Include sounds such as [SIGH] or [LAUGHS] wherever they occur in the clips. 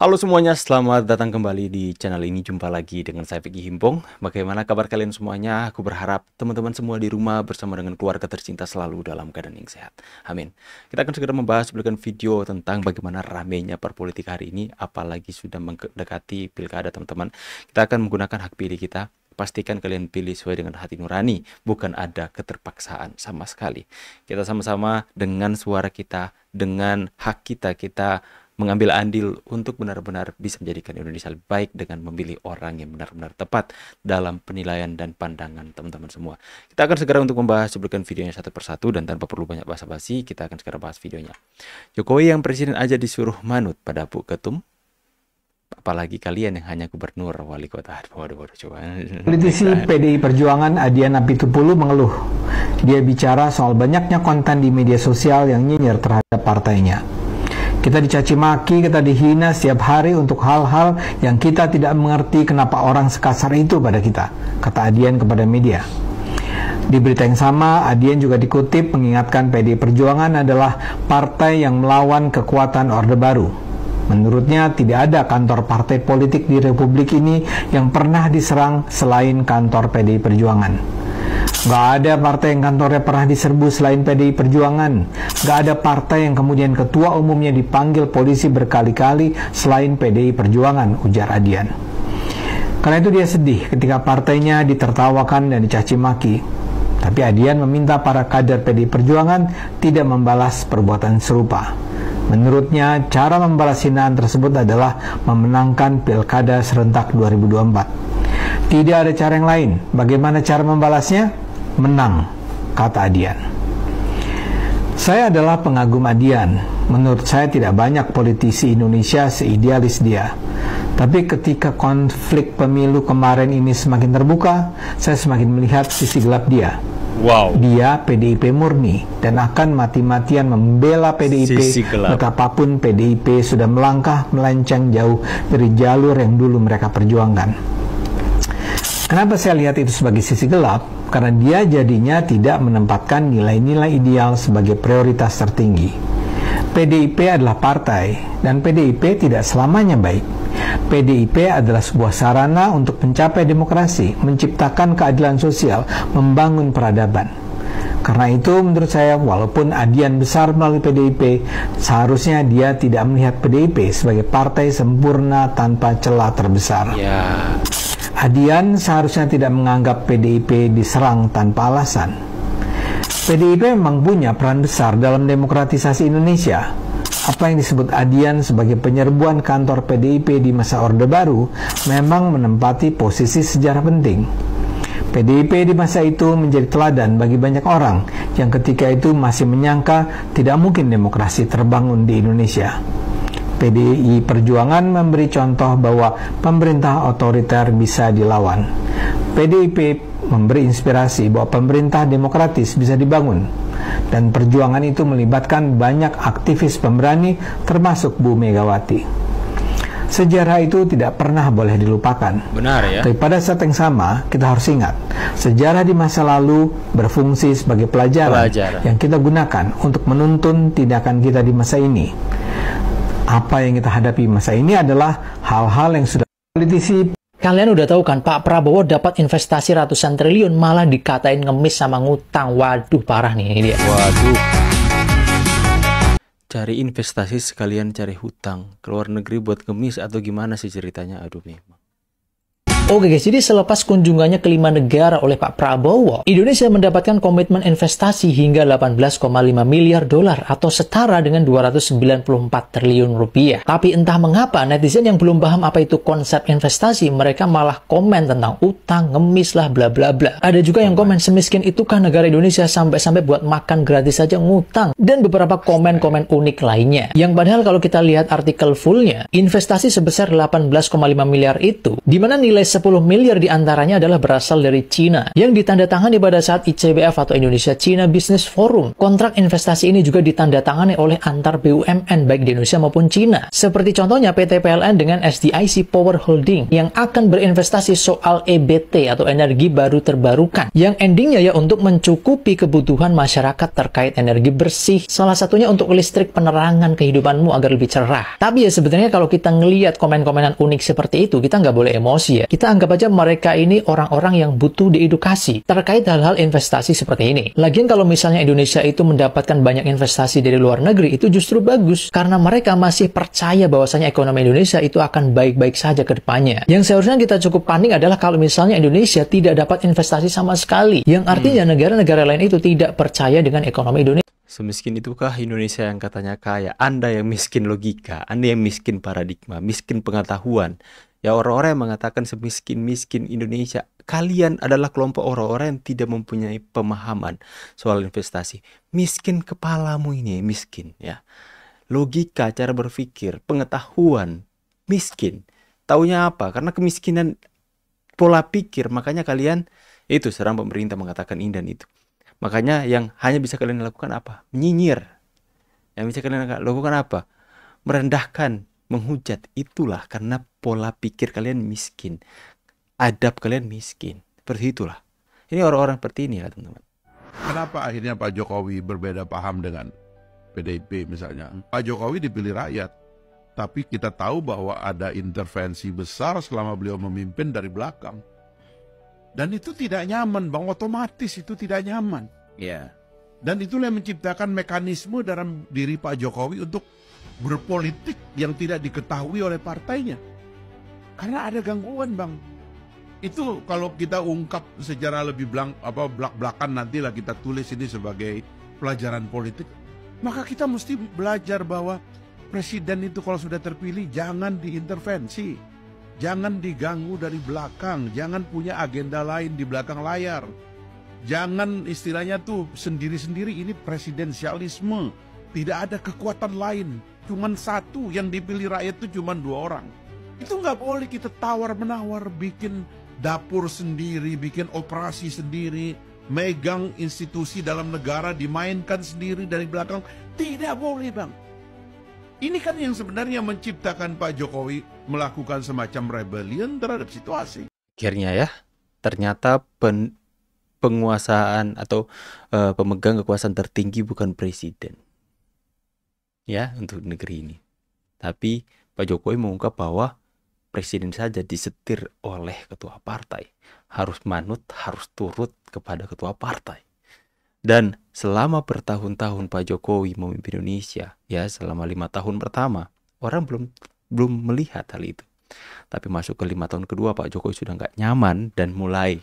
Halo semuanya, selamat datang kembali di channel ini. Jumpa lagi dengan saya Vicky Himpong. Bagaimana kabar kalian semuanya? Aku berharap teman-teman semua di rumah bersama dengan keluarga tercinta selalu dalam keadaan yang sehat. Amin. Kita akan segera membahas berikan video tentang bagaimana ramenya perpolitik hari ini, apalagi sudah mendekati pilkada teman-teman. Kita akan menggunakan hak pilih kita pastikan kalian pilih sesuai dengan hati nurani, bukan ada keterpaksaan sama sekali. Kita sama-sama dengan suara kita, dengan hak kita, kita mengambil andil untuk benar-benar bisa menjadikan Indonesia lebih baik dengan memilih orang yang benar-benar tepat dalam penilaian dan pandangan teman-teman semua. Kita akan segera untuk membahas sebutkan videonya satu persatu dan tanpa perlu banyak basa-basi, kita akan segera bahas videonya. Jokowi yang presiden aja disuruh manut pada Bu Ketum, apalagi kalian yang hanya gubernur wali kota waduh waduh coba politisi PDI Perjuangan Adian Apitupulu mengeluh dia bicara soal banyaknya konten di media sosial yang nyinyir terhadap partainya kita dicaci maki, kita dihina setiap hari untuk hal-hal yang kita tidak mengerti kenapa orang sekasar itu pada kita, kata Adian kepada media. Di berita yang sama, Adian juga dikutip mengingatkan PD Perjuangan adalah partai yang melawan kekuatan Orde Baru. Menurutnya, tidak ada kantor partai politik di Republik ini yang pernah diserang selain kantor PD Perjuangan. Gak ada partai yang kantornya pernah diserbu selain PDI Perjuangan. Gak ada partai yang kemudian ketua umumnya dipanggil polisi berkali-kali selain PDI Perjuangan, ujar Adian. Karena itu dia sedih ketika partainya ditertawakan dan dicaci maki. Tapi Adian meminta para kader PDI Perjuangan tidak membalas perbuatan serupa. Menurutnya, cara membalas hinaan tersebut adalah memenangkan Pilkada serentak 2024. Tidak ada cara yang lain. Bagaimana cara membalasnya? Menang, kata Adian. Saya adalah pengagum Adian. Menurut saya tidak banyak politisi Indonesia seidealis dia. Tapi ketika konflik pemilu kemarin ini semakin terbuka, saya semakin melihat sisi gelap dia Wow. Dia PDIP murni dan akan mati-matian membela PDIP betapapun PDIP sudah melangkah melancang jauh dari jalur yang dulu mereka perjuangkan. Kenapa saya lihat itu sebagai sisi gelap? Karena dia jadinya tidak menempatkan nilai-nilai ideal sebagai prioritas tertinggi. PDIP adalah partai, dan PDIP tidak selamanya baik PDIP adalah sebuah sarana untuk mencapai demokrasi, menciptakan keadilan sosial, membangun peradaban. Karena itu menurut saya walaupun adian besar melalui PDIP seharusnya dia tidak melihat PDIP sebagai partai sempurna tanpa celah terbesar. Yeah. Adian seharusnya tidak menganggap PDIP diserang tanpa alasan. PDIP memang punya peran besar dalam demokratisasi Indonesia apa yang disebut Adian sebagai penyerbuan kantor PDIP di masa Orde Baru memang menempati posisi sejarah penting. PDIP di masa itu menjadi teladan bagi banyak orang yang ketika itu masih menyangka tidak mungkin demokrasi terbangun di Indonesia. PDI Perjuangan memberi contoh bahwa pemerintah otoriter bisa dilawan. PDIP memberi inspirasi bahwa pemerintah demokratis bisa dibangun dan perjuangan itu melibatkan banyak aktivis pemberani termasuk Bu Megawati. Sejarah itu tidak pernah boleh dilupakan. Benar ya. Tapi pada saat yang sama, kita harus ingat, sejarah di masa lalu berfungsi sebagai pelajaran, pelajaran. yang kita gunakan untuk menuntun tindakan kita di masa ini. Apa yang kita hadapi masa ini adalah hal-hal yang sudah politisi Kalian udah tahu kan, Pak Prabowo dapat investasi ratusan triliun, malah dikatain ngemis sama ngutang. Waduh, parah nih ini dia. Waduh. Cari investasi sekalian cari hutang. Keluar negeri buat ngemis atau gimana sih ceritanya? Aduh, nih. Oke guys, jadi selepas kunjungannya ke lima negara oleh Pak Prabowo, Indonesia mendapatkan komitmen investasi hingga 18,5 miliar dolar atau setara dengan 294 triliun rupiah. Tapi entah mengapa netizen yang belum paham apa itu konsep investasi, mereka malah komen tentang utang, ngemis lah, bla bla bla. Ada juga yang komen semiskin itukah negara Indonesia sampai-sampai buat makan gratis saja ngutang dan beberapa komen-komen unik lainnya. Yang padahal kalau kita lihat artikel fullnya, investasi sebesar 18,5 miliar itu, di mana nilai 10 miliar diantaranya adalah berasal dari Cina, yang ditandatangani pada saat ICBF atau Indonesia China Business Forum. Kontrak investasi ini juga ditandatangani oleh antar BUMN baik di Indonesia maupun Cina. Seperti contohnya PT PLN dengan SDIC Power Holding yang akan berinvestasi soal EBT atau energi baru terbarukan, yang endingnya ya untuk mencukupi kebutuhan masyarakat terkait energi bersih, salah satunya untuk listrik penerangan kehidupanmu agar lebih cerah. Tapi ya sebenarnya kalau kita ngelihat komen-komenan unik seperti itu, kita nggak boleh emosi ya. Kita anggap aja mereka ini orang-orang yang butuh diedukasi terkait hal-hal investasi seperti ini. Lagian kalau misalnya Indonesia itu mendapatkan banyak investasi dari luar negeri itu justru bagus karena mereka masih percaya bahwasanya ekonomi Indonesia itu akan baik-baik saja ke depannya. Yang seharusnya kita cukup panik adalah kalau misalnya Indonesia tidak dapat investasi sama sekali, yang artinya hmm. negara-negara hmm. lain itu tidak percaya dengan ekonomi Indonesia. Semiskin itukah Indonesia yang katanya kaya? Anda yang miskin logika, Anda yang miskin paradigma, miskin pengetahuan, Ya orang-orang yang mengatakan semiskin-miskin Indonesia, kalian adalah kelompok orang-orang yang tidak mempunyai pemahaman soal investasi. Miskin kepalamu ini, miskin ya. Logika, cara berpikir, pengetahuan, miskin. Taunya apa? Karena kemiskinan pola pikir, makanya kalian itu serang pemerintah mengatakan ini itu. Makanya yang hanya bisa kalian lakukan apa? Menyinyir. Yang bisa kalian lakukan apa? Merendahkan menghujat itulah karena pola pikir kalian miskin adab kalian miskin seperti itulah ini orang-orang seperti ini ya teman-teman kenapa akhirnya Pak Jokowi berbeda paham dengan PDIP misalnya hmm. Pak Jokowi dipilih rakyat tapi kita tahu bahwa ada intervensi besar selama beliau memimpin dari belakang dan itu tidak nyaman bang otomatis itu tidak nyaman ya yeah. dan itulah yang menciptakan mekanisme dalam diri Pak Jokowi untuk berpolitik yang tidak diketahui oleh partainya. Karena ada gangguan, Bang. Itu kalau kita ungkap secara lebih blank, apa belak-belakan nantilah kita tulis ini sebagai pelajaran politik. Maka kita mesti belajar bahwa presiden itu kalau sudah terpilih jangan diintervensi. Jangan diganggu dari belakang, jangan punya agenda lain di belakang layar. Jangan istilahnya tuh sendiri-sendiri ini presidensialisme tidak ada kekuatan lain, cuman satu yang dipilih rakyat itu cuman dua orang. Itu nggak boleh kita tawar-menawar, bikin dapur sendiri, bikin operasi sendiri, megang institusi dalam negara, dimainkan sendiri dari belakang. Tidak boleh bang. Ini kan yang sebenarnya menciptakan Pak Jokowi melakukan semacam rebellion terhadap situasi. Akhirnya ya, ternyata pen penguasaan atau uh, pemegang kekuasaan tertinggi bukan presiden ya untuk negeri ini. Tapi Pak Jokowi mengungkap bahwa presiden saja disetir oleh ketua partai, harus manut, harus turut kepada ketua partai. Dan selama bertahun-tahun Pak Jokowi memimpin Indonesia, ya selama lima tahun pertama, orang belum belum melihat hal itu. Tapi masuk ke lima tahun kedua Pak Jokowi sudah nggak nyaman dan mulai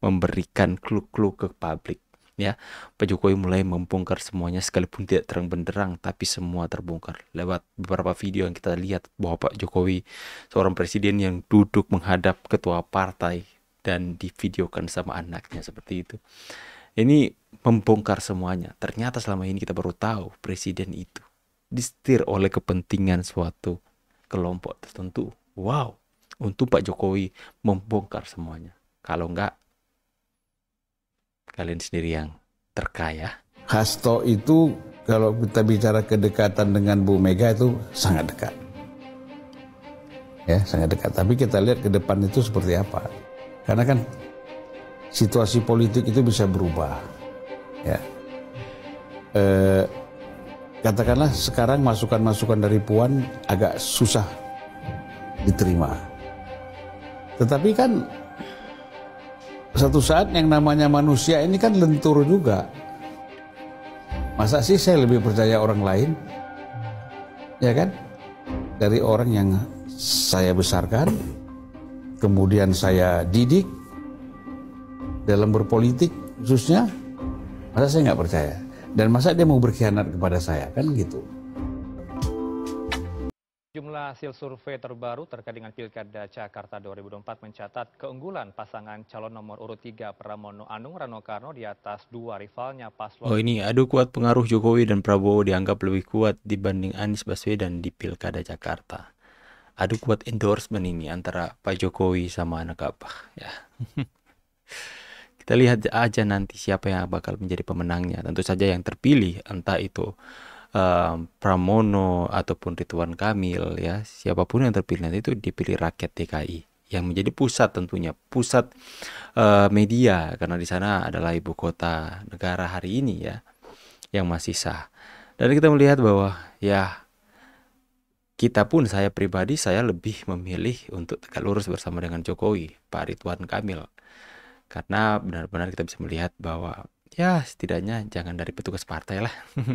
memberikan clue-clue ke publik ya Pak Jokowi mulai membongkar semuanya sekalipun tidak terang benderang tapi semua terbongkar lewat beberapa video yang kita lihat bahwa Pak Jokowi seorang presiden yang duduk menghadap ketua partai dan divideokan sama anaknya seperti itu ini membongkar semuanya ternyata selama ini kita baru tahu presiden itu disetir oleh kepentingan suatu kelompok tertentu wow untuk Pak Jokowi membongkar semuanya kalau enggak kalian sendiri yang terkaya? Hasto itu kalau kita bicara kedekatan dengan Bu Mega itu sangat dekat. Ya, sangat dekat. Tapi kita lihat ke depan itu seperti apa. Karena kan situasi politik itu bisa berubah. Ya. E, katakanlah sekarang masukan-masukan dari Puan agak susah diterima. Tetapi kan satu saat yang namanya manusia ini kan lentur juga. Masa sih saya lebih percaya orang lain? Ya kan? Dari orang yang saya besarkan, kemudian saya didik dalam berpolitik khususnya, masa saya nggak percaya? Dan masa dia mau berkhianat kepada saya? Kan gitu sejumlah hasil survei terbaru terkait dengan pilkada Jakarta 2024 mencatat keunggulan pasangan calon nomor urut 3 Pramono Anung Rano Karno di atas dua rivalnya paslon. Oh ini adu kuat pengaruh Jokowi dan Prabowo dianggap lebih kuat dibanding Anies Baswedan di pilkada Jakarta. Adu kuat endorsement ini antara Pak Jokowi sama anak apa ya. [LAUGHS] Kita lihat aja nanti siapa yang bakal menjadi pemenangnya. Tentu saja yang terpilih entah itu Pramono ataupun Ridwan Kamil ya siapapun yang terpilih nanti itu dipilih rakyat DKI yang menjadi pusat tentunya pusat uh, media karena di sana adalah ibu kota negara hari ini ya yang masih sah dan kita melihat bahwa ya kita pun saya pribadi saya lebih memilih untuk tegak lurus bersama dengan Jokowi Pak Ridwan Kamil karena benar-benar kita bisa melihat bahwa ya setidaknya jangan dari petugas partai lah [LAUGHS]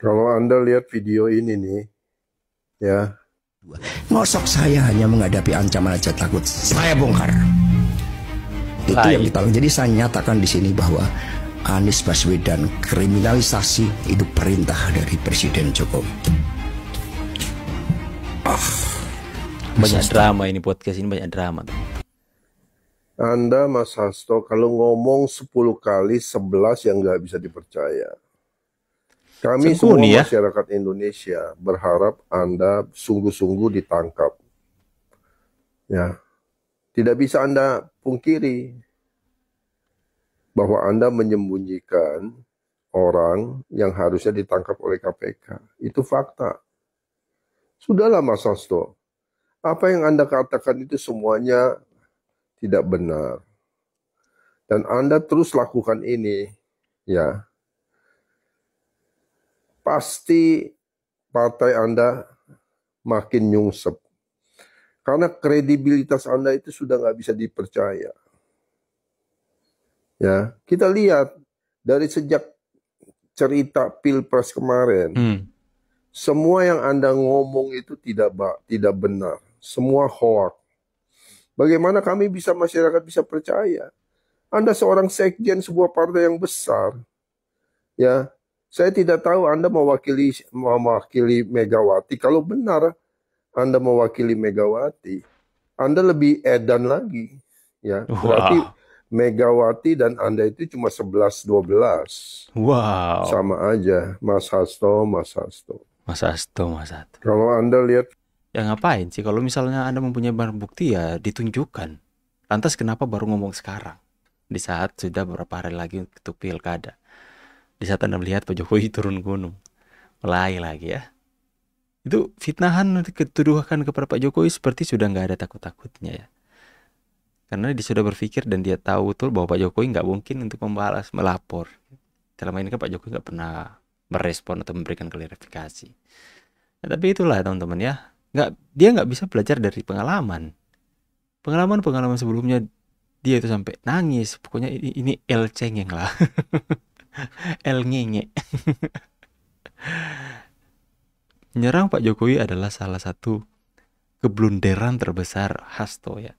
Kalau Anda lihat video ini nih, ya. Ngosok saya hanya menghadapi ancaman aja takut. Saya bongkar. Itu Lain. yang kita Jadi saya nyatakan di sini bahwa Anies Baswedan kriminalisasi itu perintah dari Presiden Jokowi. Oh, banyak drama ini podcast ini banyak drama. Anda Mas Hasto kalau ngomong 10 kali 11 yang nggak bisa dipercaya. Kami semua ya? masyarakat Indonesia berharap Anda sungguh-sungguh ditangkap. Ya. Tidak bisa Anda pungkiri bahwa Anda menyembunyikan orang yang harusnya ditangkap oleh KPK. Itu fakta. Sudahlah Mas Hasto, apa yang Anda katakan itu semuanya tidak benar. Dan Anda terus lakukan ini, ya, pasti partai Anda makin nyungsep. Karena kredibilitas Anda itu sudah nggak bisa dipercaya. Ya, kita lihat dari sejak cerita pilpres kemarin, hmm. semua yang Anda ngomong itu tidak tidak benar, semua hoax. Bagaimana kami bisa masyarakat bisa percaya? Anda seorang sekjen sebuah partai yang besar, ya saya tidak tahu Anda mewakili mewakili Megawati. Kalau benar Anda mewakili Megawati, Anda lebih edan lagi, ya. Berarti wow. Megawati dan Anda itu cuma 11 12. Wow. Sama aja Mas Hasto, Mas Hasto. Mas Hasto, Mas Hasto. Kalau Anda lihat Ya ngapain sih kalau misalnya Anda mempunyai barang bukti ya ditunjukkan. Lantas kenapa baru ngomong sekarang? Di saat sudah beberapa hari lagi untuk pilkada. Di saat Anda melihat Pak Jokowi turun gunung. Mulai lagi ya. Itu fitnahan ketuduhan kepada Pak Jokowi seperti sudah nggak ada takut-takutnya ya. Karena dia sudah berpikir dan dia tahu betul bahwa Pak Jokowi nggak mungkin untuk membalas, melapor. Selama ini kan Pak Jokowi nggak pernah merespon atau memberikan klarifikasi. Nah, tapi itulah teman-teman ya. Nggak, dia nggak bisa belajar dari pengalaman. Pengalaman-pengalaman sebelumnya dia itu sampai nangis pokoknya ini, ini el cengeng lah [LAUGHS] el ngenge menyerang [LAUGHS] Pak Jokowi adalah salah satu keblunderan terbesar Hasto ya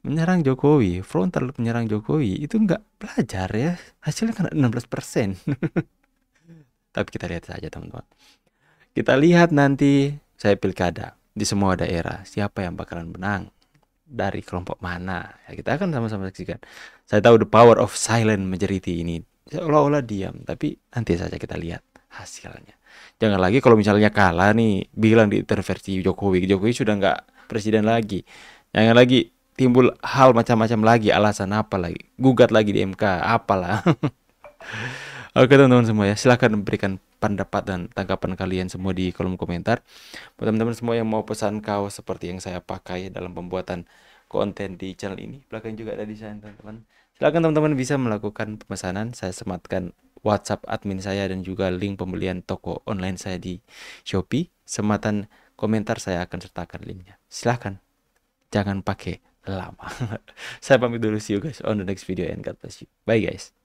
menyerang Jokowi frontal menyerang Jokowi itu nggak belajar ya hasilnya kan 16 persen [LAUGHS] tapi kita lihat saja teman-teman kita lihat nanti saya pilkada di semua daerah siapa yang bakalan menang dari kelompok mana ya, kita akan sama-sama saksikan saya tahu the power of silent majority ini seolah-olah diam tapi nanti saja kita lihat hasilnya jangan lagi kalau misalnya kalah nih bilang di intervensi Jokowi Jokowi sudah nggak presiden lagi jangan lagi timbul hal macam-macam lagi alasan apa lagi gugat lagi di MK apalah [LAUGHS] Oke teman-teman semua ya, silahkan memberikan pendapat dan tanggapan kalian semua di kolom komentar. Buat teman-teman semua yang mau pesan kaos seperti yang saya pakai dalam pembuatan konten di channel ini, belakang juga ada desain teman-teman. Silahkan teman-teman bisa melakukan pemesanan, saya sematkan WhatsApp admin saya dan juga link pembelian toko online saya di Shopee. Sematan komentar saya akan sertakan linknya. Silahkan, jangan pakai lama. [LAUGHS] saya pamit dulu, see you guys on the next video and God bless you. Bye guys.